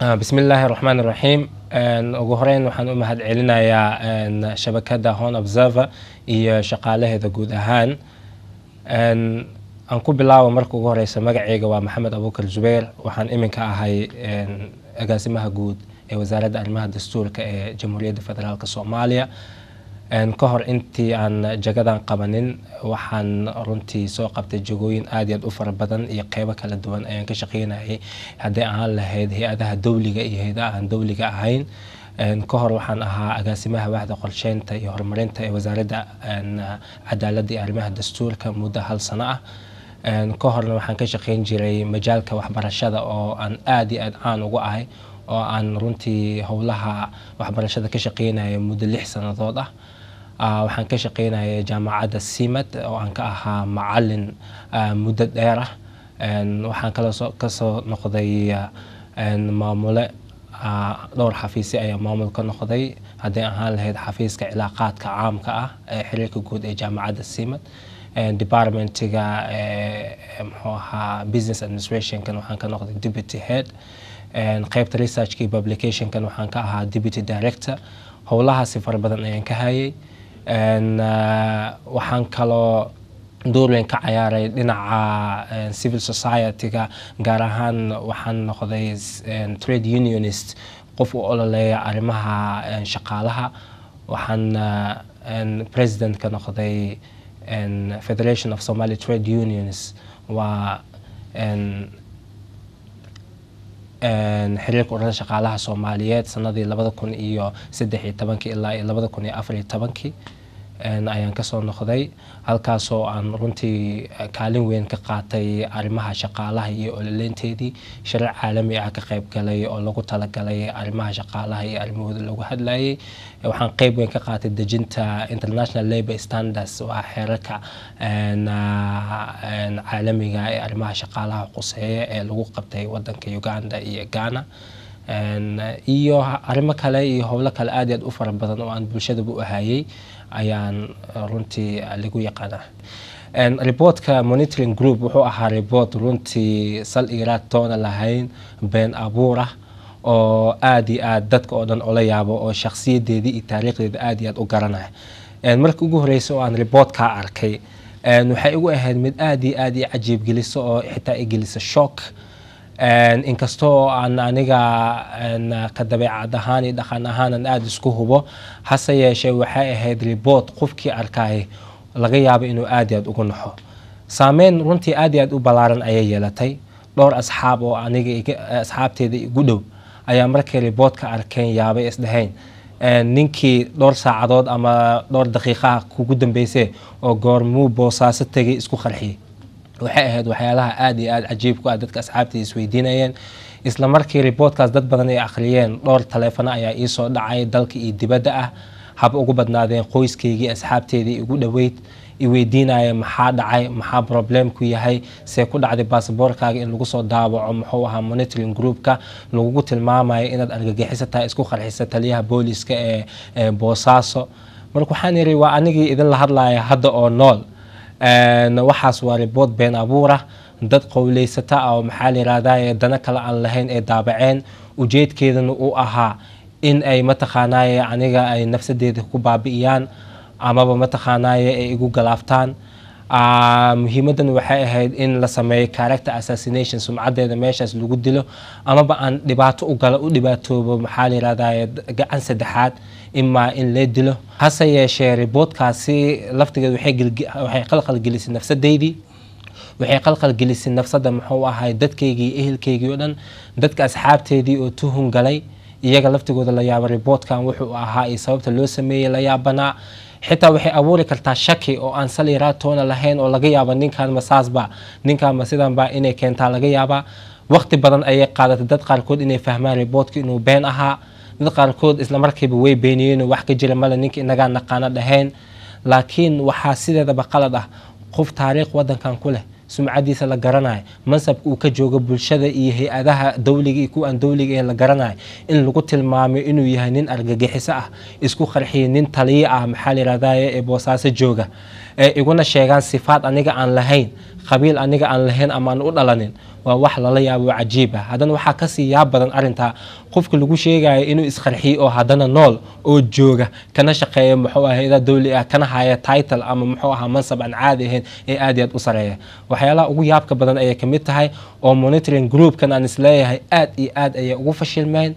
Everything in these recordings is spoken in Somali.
Ah, bismi illaahi raxmaan raxiim eh, ugu horeyn waxaan u mahad celinayaa eh, shabakada hon observer iyo shaqaalaheeda guud ahaan eh, aan ku bilaabo marka ugu horeysa magaceyga waa maxamed abuukar zubeer waxaan iminka ahay agaasimaha guud ee wasaaradda arrimaha dastuurka ee jamhuuriyadda federaalk soomaaliya ka hor intii aan jagadan qabanin waxaan runtii soo qabtay jagooyin aad aad u fara badan iyo qeybo kala duwan ayaan ka shaqeynayay haddii ahaan lahayd hay-adaha dowliga iyo hay-adaha aan dowliga ahayn ka hor waxaan ahaa agaasimaha waaxda qorsheynta iyo horumarinta ee wasaaradda cadaaladda iyo arrimaha dastuurka muddo hal sano ah ka horna waxaan ka shaqeyn jiray majaalka waxbarashada oo aan aad iyo aad caan ugu ahay oo aan runtii howlaha waxbarashada ka shaqeynaya muddo lix sannadood ah Ah, waxaan ka shaqeynaya jaamacadda simad oo aan ka ahaa macalin ah, muddo dheer ah waxaan kaloo kasoo noqday ah, maamule dhowr xafiisi ayaa maamul ka noqday hadday ahaan lahayd xafiiska cilaaqaadka caamka ah ee xiriirka guud ee jaamacadda simad departmentiga eh, mxuu ahaa business administrationkan waxaan ka noqday deputy head qaybta researchkii publicationkan waxaan ka ahaa deputy director howlahaasi fara badan ayaan ka hayay Eh, waxaan kaloo weyn ka cayaaray dhinaca civil society-ga gaar ahaan waxaan noqday trade unionist qof u ololeeya arrimaha shaqaalaha waxaan eh, presidentka noqday federation of somaly trade unions waa xiriirka ururada shaqaalaha soomaaliyeed sanadii labada kun iyo saddex iyo tobankii ilaa iyo labada kun iyo afar iyo tobankii ayaan kasoo noqday halkaasoo aan runtii eh, kaalin weyn ka qaatay arrimaha shaqaalaha iyo ololeynteedii sharic caalami ah ka qayb galay oo lagu talagalay arrimaha shaqaalaha iyo arrimahooda lagu hadlayay waxaan qayb weyn ka qaatay dejinta international labor standards waa xeerarka ah, caalamiga ee arrimaha shaqaalaha quseeya ee lagu qabtay wadanka uganda iyo ghana iyo arrimo kale iyo howlo kale aad iy aad u fara badan oo aan bulshadaba u ahayey ayaan uh, runtii uh, lagu yaqaanaa riboortka monitoring group wuxuu ahaa riboort runtii sal iraad toona lahayn been abuur ah oo aada iyo aad dadka oo dhan ula yaabo oo shakhsiyadeedii iyo taariikhdeeda aada iyo aad u garanaya markii ugu horreysay oo aan riboortkaa arkay waxay igu ahayd mid aada iyo aada i cajiib geliso oo xitaa i gelisa shock inkastoo aan aniga ka dabeecad ahaan iyo dhaqan ahaanan aada isku hubo hase yeeshee waxay ahayd riboort qofkii arkay laga yaaba inuu aada iyo ugu naxo saameyn runtii aada iyo u ballaaran ayay yeelatay dhowr asxaab oo aniga asxaabteeda igu dhow ayaa markay riboortka arkeen yaabay isdhahayn ninkii dhowr saacadood ama dhowr daqiiqaha kugu dambeysay oo goormuu boosaaso tegay isku qarxiyey waxay ahayd waxyaalaha aada iyo aada cajiibku ah dadka asxaabta isweydiinayeen isla markii riboodkaas dad badan ay akhriyeen dhowr taleefano ayaa iisoo dhacay dalka iyo dibadda ah hab ugu badnaadeen qoyskeygii asxaabteedii igu dhoweyd iweydiinaya maxaa dhacay maxaa problemku yahay see ku dhacday baasaboorkaaga in lagu soo daawaco muxuu ahaa monitoring groupka lagugu tilmaamayo inaad argagixiso tahay isku qarxisa taliyaha booliska ee boosaaso marka waxaan yiri waa anigii idinla hadlaya hadda oo nool waxaas waa ribood been abuur dad qowleysata ah oo maxaa layihahdaye dana kale aan lahayn ay daabaceen ujeedkeedana uu ahaa in ay mataqaanaaye aniga ay nafsadeeda ku baabi'iyaan amaba mataqaanaaye ay igu galaaftaan muhiimadan waxay ahayd in la sameeyo character assassination sumcadeeda meeshaas lagu dilo amaba aan dhibaato u gala u dhibaatoobo maxaa layihahdaye gacan saddexaad imaa in lee dilo hase yeeshee riboodkaasi laftigeed waxay qalqal gelisay nafsadaydii waxay qalqal gelisay nafsadda muxuu ahay dadkaygii ehelkaygii oo dhan dadka asxaabteedii oo tuhun galay iyaga laftigooda la yaaba riboodkan wuxuu ahaa iyo sababta loo sameeyey la yaabanaa xitaa waxay abuuri kartaa shaki oo aan saliiraa toona lahayn oo laga yaaba ninkan saasba ninkan sidanba inay keentaa laga yaaba waqti badan ayay qaadatay dad qaarkood inay fahmaan riboodka inuu been ahaa dad qaarkood islamarkiiba way beeniyeen wax ka jira male ninka inagaa naqaano dhahayn laakiin waxaa sideedaba qalad ah qof taariikh wadankan ku leh sumcadiisa la garanayo mansabka uu ka joogo bulshada iyo hay-adaha dowliga iyo ku-aan dowliga ee la garanayo in lagu tilmaamo inuu yahay nin argagixiso ah isku qarxiya nin taliya ah maxaa layihahdaye ee boosaaso jooga ee iguna sheegaan sifaad aniga aan lahayn qabiil aniga aan lahayn ama u dhalanin waa wax lala yaabo cajiib ah haddana waxaa kasii yaab badan arintaa qofka lagu sheegayo inuu isqarxiyo oo haddana nool oo jooga kana shaqeeya muxuu aha idaa dawli ah kana haya title ama muxuu ahaa mansab aan caadi ahayn ee aad iyo aad u sareeya waxyaalaha ugu yaabka badan ayay kamid tahay oo monitoring groupkan aan isleeyahay aad iyo aad ayay ugu fashilmeen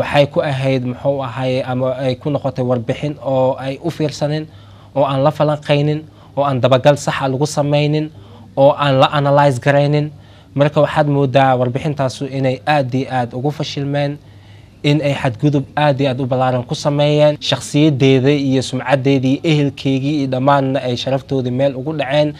waxay ku ahayd muxuu ahay ama ay ku noqotay warbixin oo ay u fiirsanin oo aan la falanqaynin oo aan dabagal saxa ah lagu samaynin oo aan la analyse garaynin marka waxaad moodaa warbixintaasu inay aad i aada ugu fashilmeen in ay xadgudub aad iyo aad u ballaaran ku sameeyeen shakhsiyadeeda iyo sumcadeeda ehelkeegii ehelkeygii iyo dhammaanna ay sharaftoodii meel ugu dhaceen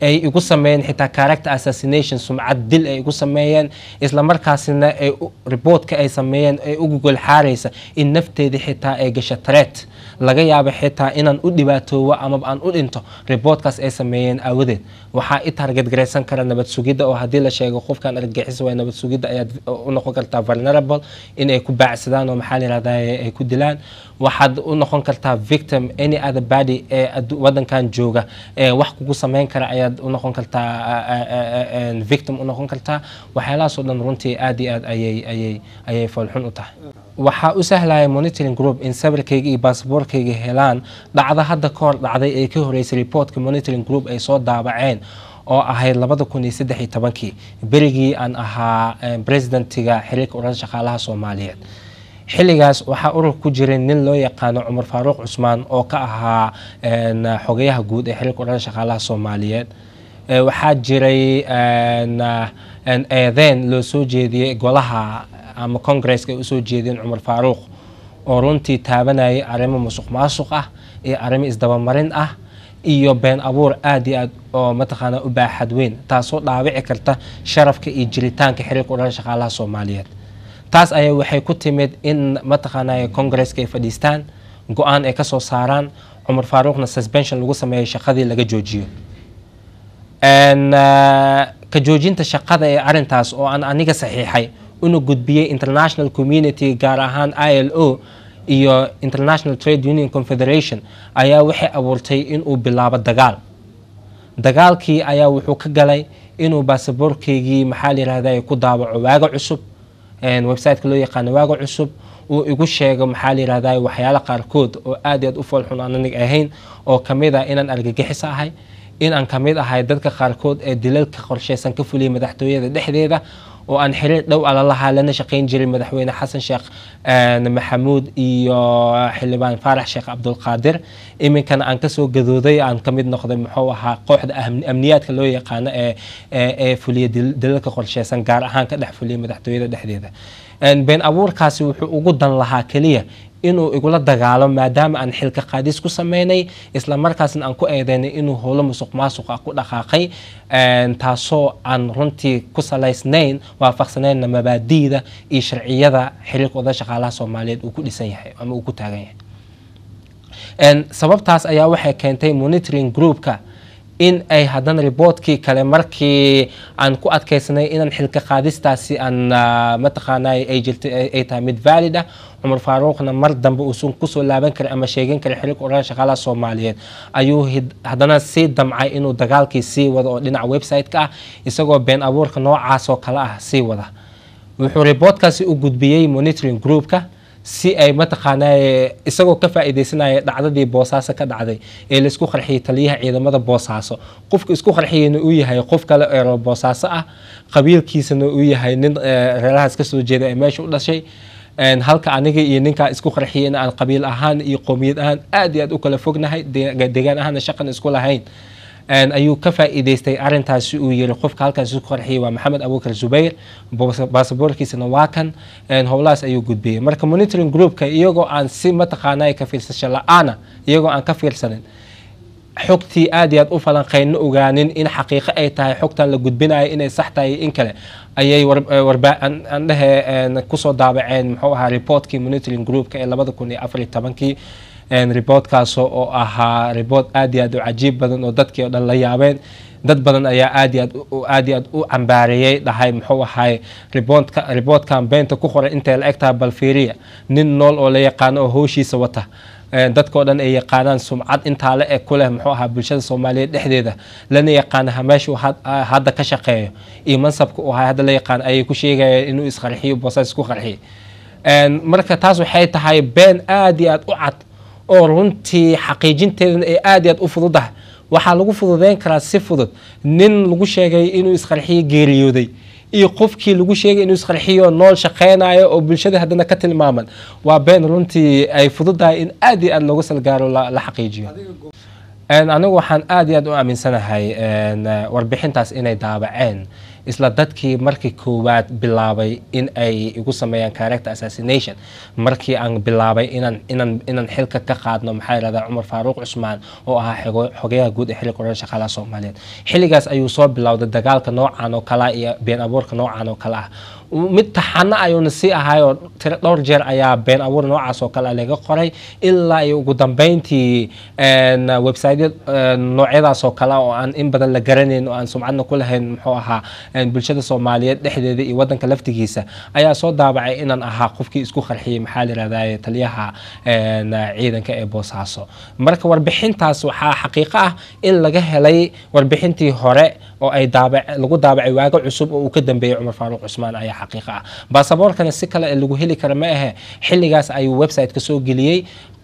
ay igu sameeyeen xitaa character assassination sumcad dil ay igu sameeyeen islamarkaasina ay riboodka ay sameeyeen ee ugu golxaaraysa in nafteedii xitaa ay gasho tareet laga yaabo xitaa inaan u dhibaatoowo amaba aan u dhinto riboodkaas ay sameeyeen aawadeed waxaa i taargetgaraysan kara nabad oo haddii la sheego qofkan argagixiso waa nabad ayaad u noqon kartaa vulnerable inay ku baacsadaan oo maxaa layihahda ay ku dilaan waxaad u noqon kartaa victim any other body ee wadankan jooga ee wax kugu sameyn kara ayaad u noqon kartaa victim u noqon kartaa waxyaalahaasoo dhan runtii aad iyo aad ayay ayay ayay foolxun u tahay waxaa u sahlaya monitoring group in sawirkayga iyo baasboorkayga helaan dhacdo hadda ka hor dhacday ee ka horeysay reportka monitoring group ay soo daabaceen oo ahayd labada kun iyo saddex iyo tobankii berigii aan ahaa eh, presidentiga xiriirka ururada shaqaalaha soomaaliyeed xilligaas waxaa urur ku jiray nin loo yaqaano cumar faaruuq cusmaan oo ka ahaa eh, xogayaha guud ee xiriirka ururada shaqaalaha soomaaliyeed eh, waxaa jiray eedeen loo soo jeediyey golaha ama congresska ay usoo jeediyeen cumar faaruuq oo runtii taabanayay arrimo musuq maasuq ah iyo arrimo isdabamarin ah iyo been abuur aad iyo aad oo mataqaana u baaxad weyn taasoo dhaawici karta sharafka iyo jiritaanka xiriirka u shaqaalaha soomaaliyeed taas ayaa waxay ku timid in mataqaanaa kongareska ay fadhiistaan go-aan ay kasoo saaraan cumar faaruuqna suspension lagu sameeyay shaqadii laga joojiyo ka joojinta shaqada ee arintaas oo aan aniga saxiixay una gudbiyey international community gaar ahaan i l o iyo international trade union confederation ayaa waxay abuurtay inuu bilaabo dagaal dagaalkii ayaa wuxuu ka galay inuu baasaboorkeygii maxaa layirahda ku daawaco waaga cusub website-ka loo yaqaana waaga cusub uu igu sheego maxaa layirahda waxyaala qaarkood oo aad iy aad u foolxun aan anig ahayn oo kamid ah inaan argagixis ahay inaan kamid ahay dadka qaarkood ee dilalka qorsheysan ka fuliyay madaxtooyada dhexdeeda oo aan xiriir dhow ala lahaa lana shaqayn jiray madaxweyne xasan sheekh maxamuud iyo ah, xildhibaan faarax sheekh cabdulqaadir iminkana aan kasoo gadooday aan kamid noqday muxuu ahaa kooxda amniyaadka loo yaqaano ee fuliya dalalka qorsheysan gaar ahaan ka dhex fuliya madaxtooyada dhexdeeda been abuurkaasi wuxuu ugu dan lahaa keliya inuu igula dagaalo maadaama aan xilka qaadis ku sameynay islamarkaasna aan ku eedeynay inuu howlo musuq maasuqa ku dhaqaaqay taasoo aan runtii ku salaysnayn waafaqsanayna mabaadiida iyo sharciyada xiriirkooda shaqaalaha soomaaliyeed uu ku dhisan yahay ama uu ku taagan yahay sababtaas ayaa waxay keentay monitoring groupka in ay haddana riboodkii kale markii aan ku adkaysnay inaan xilka qaadistaasi aan ah, mataqaanay ay jirta ay tahay mid vaalid ah cumar faaruuqna mar dambe uusan kusoo laaban karin ama sheegan kara xilka oran shaqaalaha soomaaliyeed ayuu haddana sii damcay inuu dagaalkii sii wado oo dhinaca website-ka ah isagoo been abuurka noocaasoo oo kale ah sii wada wuxuu riboodkaasi u gudbiyey monitoring groupka si ay mataqaana isagoo ka faa'iidaysanaya dhacdadii boosaaso ka dhacday ee laisku qarxiyay taliyaha ciidamada boosaaso qofka isku qarxiyeyna uu yahay qof kale eeroo boosaaso ah qabiilkiisana uu yahay nin eh, reerahaas kasoo jeeda ee meesha u dhashay halka aniga iyo ninkaa isku qarxiyey aan qabiil ahaan iyo qoomiyad ahaan aad iyo aad u kala fognahay deegaan ahaana shaqan isku lahayn ayuu ka faa-iideystay arintaasi uu yiri qofka halkaasi ku qarxiyay waa maxamed abuukar zubayr baasaboorkiisana waa kan howlahaas ayuu gudbiyey marka monitoring groupka iyagoo aan si mataqaanay ka fiirsasho la-aana iyagoo aan ka fiirsanin xogtii aad iyo aad u falanqeynna ogaanin in xaqiiqo ay tahay xogtan la gudbinayo inay sax tahay in kale ayay eh, warbaaandhehe kusoo daabaceen muxuu ahaa reportkii monitoring groupka ee labada kun iyo afariyo tobankii riboodkaas oo ahaa ribood aad iyo aad u cajiib badan oo dadkii oo dhan la yaabeen dad badan ayaa aad iyo aad aad iyo aad u cambaareeyey dhahay muxuu ahaay riboodka riboodkan beenta ku qoran intay la egtaha bal nin nool oo la yaqaano oo howshiisa wata dadkoo dhan ay yaqaanaan sumcad intaa la eg kuleh leh muxuu ahaa bulshada soomaaliyeed dhexdeeda lana yaqaanaha meeshuu hadda ka shaqeeyo iyo mansabka u ahay hadda la yaqaan ayay ku sheegayeen inuu isqarxiyo boosaas isku qarxiyay marka taas waxay tahay been aad iyo aad u cad oo runtii xaqiijinteedana ay aad iy aad u fududahay waxaa lagu fududeyn karaa si fudud nin lagu sheegay inuu isqarxiyo geeriyooday iyo qofkii lagu sheegay inuu isqarxiyo nool shaqeynayo oo bulshada haddana ka tilmaaman waa been runtii ay fududahay in aad iyo aad looga salgaaro la xaqiijiyo anigu waxaan aad iyo aad u aaminsanahay warbixintaas inay daabaceen isla dadkii markii koowaad bilaabay in ay igu sameeyaan character assassination markii aan bilaabay inaan inaan xilka ka qaadno maxaa yidhahdaa cumar faaruuq cusmaan oo ahaa xogayaha guud ee xilli qoraan shaqaalaha soomaaliyeed xilligaas ayuu soo bilowday dagaalka noocaan oo kale ah iyo been abuurka noocaan oo kale ah mid taxano ayuuna sii ahaayoo dhowr jeer ayaa been abuur noocaas oo kale laga qoray ilaa iyo ugu dambeyntii website noocyadaas oo kale oo aan in badan la garanayn oo aan sumcadna ku lahayn muxuu ahaa bulshada soomaaliyeed dhexdeeda iyo wadanka laftigiisa ayaa soo daabacay inaan ahaa qofkii isku qarxiyey maxaa layirahdaye taliyaha ciidanka ee boosaaso marka warbixintaas waxaa xaqiiqo ah in laga helay warbixintii hore oo ay lagu daabacay waago cusub oo uu ka dambeeyey cumar faaruuq cusmaan ayaa xaqiiq ah baasaboorkana si kale lagu heli kara ma ahe xilligaas ayuu websiteka soo geliyey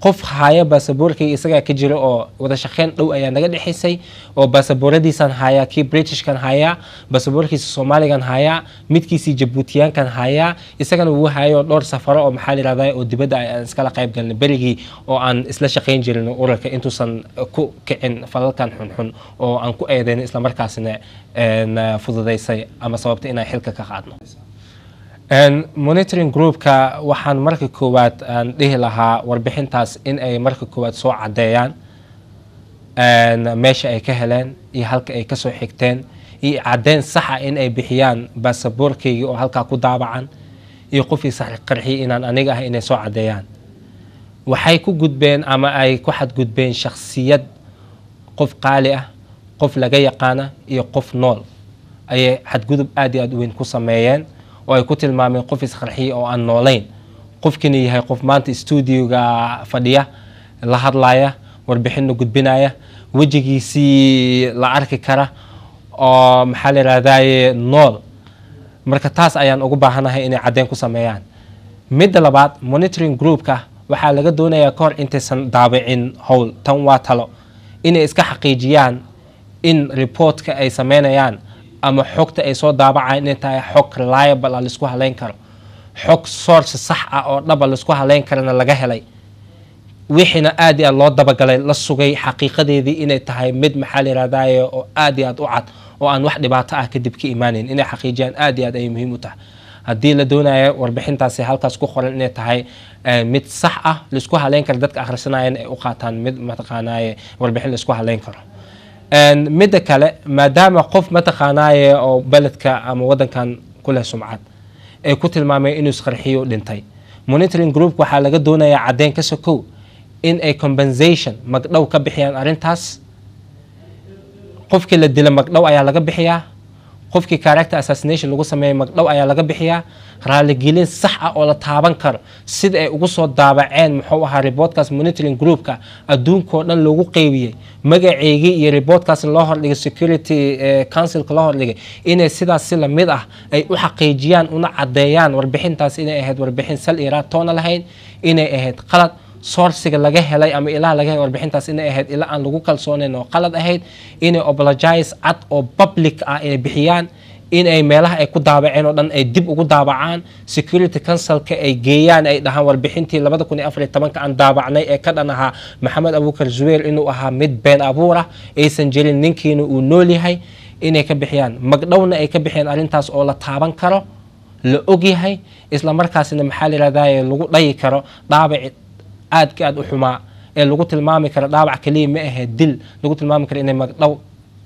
qof haya baasaboorkii isagaa ka jira oo wada dhow ayaa naga dhexaysay oo baasabooradiisan hayaa kii britishkan hayaa baasaboorkiisa soomaaligan hayaa midkiisii jabuutiyaankan hayaa isagana wuu hayaoo dhowr safaro oo maxaa layirahdaa oo dibadda aan iskala qayb galin berigii oo aan isla shaqeyn jirin urarka intuusan ku kicin falalkan xunxun oo aan ku eedayn islamarkaasina fududaysay ama sababta inaan xilka ka qaadno monitoring groupka waxaan marka koowaad aan dhihi lahaa warbixintaas in ay marka koowaad soo cadeeyaan meesha ay ka heleen iyo halka ay kasoo xigteen iyo caddeyn saxa in ay bixiyaan baasaboorkaygii oo halkaa ku daabacan iyo qofkii saxqarxiyay inaan aniga ah inay soo caddeeyaan waxay ku gudbeen ama ay ku xadgudbeen shakhsiyad qof qaali ah qof laga yaqaana iyo qof nool ayay xadgudub aad iyo aad u weyn ku sameeyeen oo ay ku tilmaameen qof isqarxiya oo aan noolayn qofkina yahay qof maanta stuudiyoga fadhiya la hadlaya warbixinna gudbinaya wejigiisii la arki kara oo maxaa la yidhahdaye nool marka taas ayaan ugu baahanahay inay caddeyn ku sameeyaan midda labaad monitoring groupka waxaa laga doonayaa kahor intaysan daabicin howl tan waa talo inay iska xaqiijiyaan in reportka ay sameynayaan ama xogta ay soo daabaca inay tahay xog reliable ah laisku haleyn karo xog source sax ah oo dhaba ah laisku haleyn karana laga helay wixiina aad iyo aad loo dabagalay la sugay xaqiiqadeedii inay tahay mid maxaa layirahdaye oo aad iyo aad u cad oo aan wax dhibaato ah kadib ka imaanayn inay xaqiijiyaan aad iyo aad ayay muhiim u tahay haddii la doonaya warbixintaasi halkaas ku qoran inay tahay eh, mid sax ah laisku haleyn karo dadka akhrisanayana ay u qaataan mid mataqaanaaye warbixin laisku haleyn karo midda kale maadaama qof mataqaanaaye oo beledka ama wadankan kuleh sumcad ay ku tilmaamay inuu isqarxiyo dhintay monitoring group waxaa laga doonayaa caddeyn ka sokow in ay compensation magdhow ka bixiyaan arrintaas qofkii la dila magdhow ayaa laga bixiyaa qofkii character assassination lagu sameeyay magdhow ayaa laga bixiyaa raaligelin sax ah oo la taaban karo sida ay ugu soo daabaceen muxuu ahaa riboodkaas monitoring groupka adduunkao dhan loogu qeybiyey magaceygii iyo riboodkaas loo hordhigay security eh, councilka loo hordhigay inay sidaasi si lamid ah ay u xaqiijiyaan una caddeeyaan warbixintaas inay ahayd warbixin sal iraa toona lahayn inay ahayd qalad soorsiga laga helay ama ilaha laga helay warbixintaas inay ahayd ila aan lagu kalsoonayn oo qalad ahayd inay oblogize cad oo public ah inay bixiyaan in ay meelaha ay ku daabaceen oo dhan ay dib ugu daabacaan security councilka ay geeyaan ay dhahaan warbixintii labada kun iyo afar iyo tobanka aan daabacnay ee ka dhan ahaa maxamed abuukar zuweyr inuu ahaa mid been abuur ah aysan jirin ninkiina uu nool yahay inay ka bixiyaan magdhowna ay ka bixiyeen arrintaas oo la taaban karo la og yahay isla maxaa la yidhahdaye lagu dhayi karo dhaabici aadka aad u xumaa ee lagu tilmaami karo dhaawac keliya ma ahee dil lagu tilmaami karo inay magdhow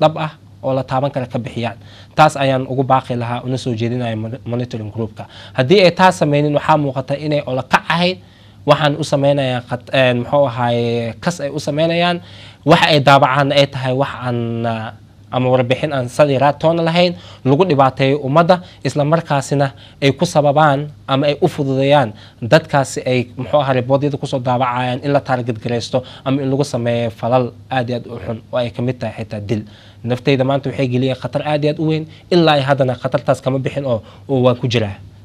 dhab ah oo la taaban kara ka bixiyaan taas ayaan ugu baaqi lahaa una soo jeedinayo monitoring groupka haddii ay taas sameynin waxaa muuqata inay olokac ahayd waxaan u sameynaya muxuu ahaaye kas ay u sameynayaan wax ay daabacaanna ay tahay wax aan ama warbixin aan sadiraatoona lahayn lagu dhibaateeyo ummadda islamarkaasina ay ku sababaan ama ay u fududeeyaan dadkaasi ay muxuu aha riboodyada kusoo daabacayaan in la taargadgaraysto ama in lagu sameeyo falal aad iyo aad u xun oo ay ka mid tahay xitaa dil nafteyda maanta waxay geliyeen khatar aad iyo aad u weyn ilaa ay haddana khatartaas kama bixin oo waan ku jiraa